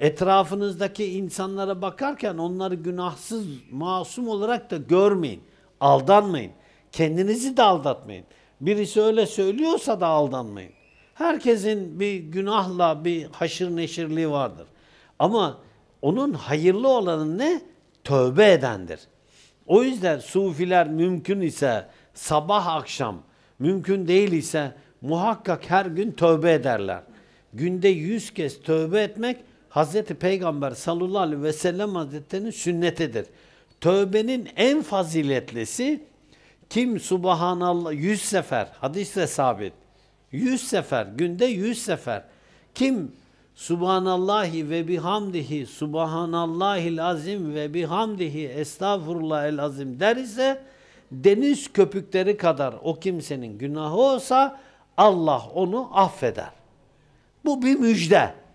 Etrafınızdaki insanlara bakarken onları günahsız, masum olarak da görmeyin. Aldanmayın. Kendinizi de aldatmayın. Birisi öyle söylüyorsa da aldanmayın. Herkesin bir günahla bir haşır neşirliği vardır. Ama onun hayırlı olanı ne? Tövbe edendir. O yüzden sufiler mümkün ise sabah akşam, mümkün değil ise muhakkak her gün tövbe ederler. Günde yüz kez tövbe etmek Hazreti Peygamber sallallahu aleyhi ve sellem hazretlerinin sünnetidir. Tövbenin en faziletlisi kim subhanallah 100 sefer hadisle sabit 100 sefer günde 100 sefer kim Subhanallahi ve bihamdihi Subhanallahil azim ve bihamdihi estağfurullah el azim der ise deniz köpükleri kadar o kimsenin günahı olsa Allah onu affeder. Bu bir müjde.